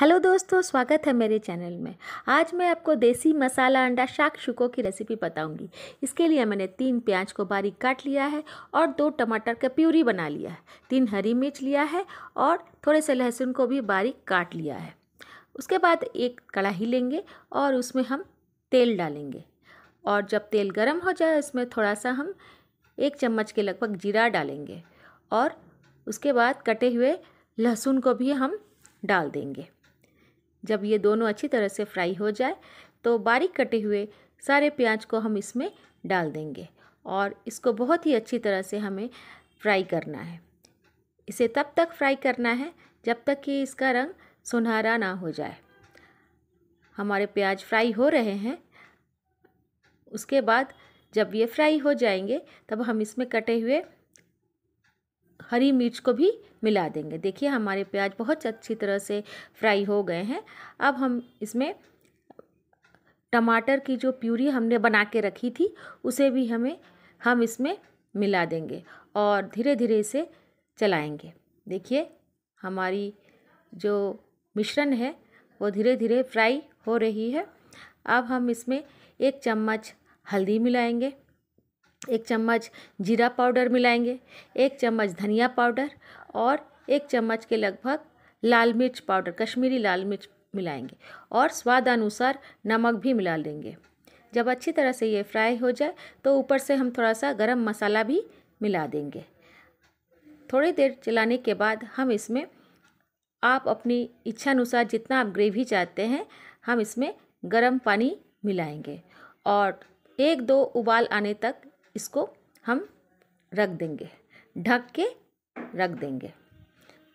hello दोस्तों स्वागत है मेरे चैनल में आज मैं आपको देसी मसाला अंडा शाक शुको की रेसिपी बताऊंगी इसके लिए मैंने तीन प्याज को बारीक काट लिया है और दो टमाटर का प्यूरी बना लिया है तीन हरी मिर्च लिया है और थोड़े से लहसुन को भी बारीक काट लिया है उसके बाद एक कढ़ाही लेंगे और उसमें हम तेल डालेंगे और जब तेल गर्म हो जाए उसमें थोड़ा सा हम एक चम्मच के लगभग जीरा डालेंगे और उसके बाद कटे हुए लहसुन को भी हम डाल देंगे जब ये दोनों अच्छी तरह से फ्राई हो जाए तो बारीक कटे हुए सारे प्याज को हम इसमें डाल देंगे और इसको बहुत ही अच्छी तरह से हमें फ्राई करना है इसे तब तक फ्राई करना है जब तक कि इसका रंग सुनहरा ना हो जाए हमारे प्याज फ्राई हो रहे हैं उसके बाद जब ये फ्राई हो जाएंगे तब हम इसमें कटे हुए हरी मिर्च को भी मिला देंगे देखिए हमारे प्याज बहुत अच्छी तरह से फ्राई हो गए हैं अब हम इसमें टमाटर की जो प्यूरी हमने बना के रखी थी उसे भी हमें हम इसमें मिला देंगे और धीरे धीरे इसे चलाएंगे देखिए हमारी जो मिश्रण है वो धीरे धीरे फ्राई हो रही है अब हम इसमें एक चम्मच हल्दी मिलाएंगे एक चम्मच जीरा पाउडर मिलाएंगे एक चम्मच धनिया पाउडर और एक चम्मच के लगभग लाल मिर्च पाउडर कश्मीरी लाल मिर्च मिलाएंगे और स्वाद अनुसार नमक भी मिला लेंगे जब अच्छी तरह से ये फ्राई हो जाए तो ऊपर से हम थोड़ा सा गरम मसाला भी मिला देंगे थोड़ी देर चलाने के बाद हम इसमें आप अपनी इच्छा अनुसार जितना आप ग्रेवी चाहते हैं हम इसमें गरम पानी मिलाएंगे और एक दो उबाल आने तक इसको हम रख देंगे ढक के रख देंगे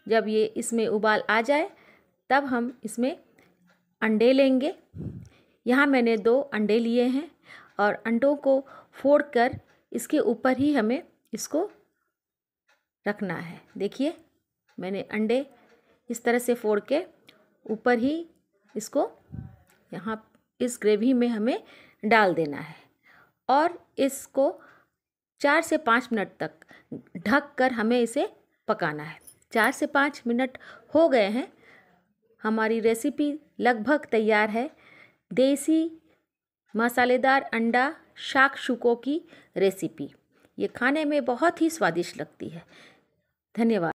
जब ये इसमें उबाल आ जाए तब हम इसमें अंडे लेंगे यहाँ मैंने दो अंडे लिए हैं और अंडों को फोड़ कर इसके ऊपर ही हमें इसको रखना है देखिए मैंने अंडे इस तरह से फोड़ के ऊपर ही इसको यहाँ इस ग्रेवी में हमें डाल देना है और इसको चार से पाँच मिनट तक ढक कर हमें इसे पकाना है चार से पाँच मिनट हो गए हैं हमारी रेसिपी लगभग तैयार है देसी मसालेदार अंडा शाक शुको की रेसिपी ये खाने में बहुत ही स्वादिष्ट लगती है धन्यवाद